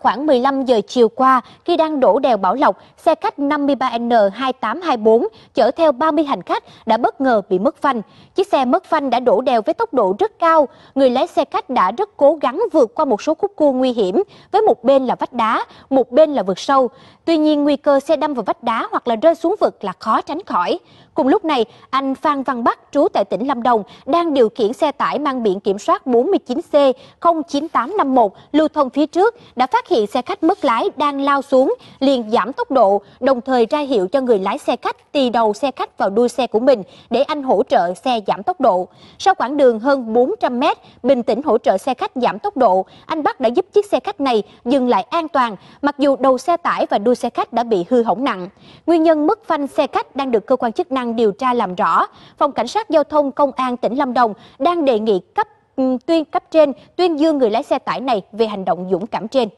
Khoảng 15 giờ chiều qua, khi đang đổ đèo Bảo Lộc, xe khách 53N2824 chở theo 30 hành khách đã bất ngờ bị mất phanh. Chiếc xe mất phanh đã đổ đèo với tốc độ rất cao. Người lái xe khách đã rất cố gắng vượt qua một số khúc cua nguy hiểm, với một bên là vách đá, một bên là vực sâu. Tuy nhiên, nguy cơ xe đâm vào vách đá hoặc là rơi xuống vực là khó tránh khỏi. Cùng lúc này, anh Phan Văn Bắc, trú tại tỉnh Lâm Đồng, đang điều khiển xe tải mang biển kiểm soát 49C09851 lưu thông phía trước, đã phát hiện xe khách mất lái đang lao xuống, liền giảm tốc độ, đồng thời ra hiệu cho người lái xe khách tì đầu xe khách vào đuôi xe của mình để anh hỗ trợ xe giảm tốc độ. Sau quãng đường hơn 400 mét, bình tĩnh hỗ trợ xe khách giảm tốc độ, anh Bắc đã giúp chiếc xe khách này dừng lại an toàn, mặc dù đầu xe tải và đuôi xe khách đã bị hư hỏng nặng. Nguyên nhân mất phanh xe khách đang được cơ quan chức năng điều tra làm rõ. Phòng Cảnh sát Giao thông Công an tỉnh Lâm Đồng đang đề nghị cấp ừ, tuyên cấp trên tuyên dương người lái xe tải này về hành động dũng cảm trên.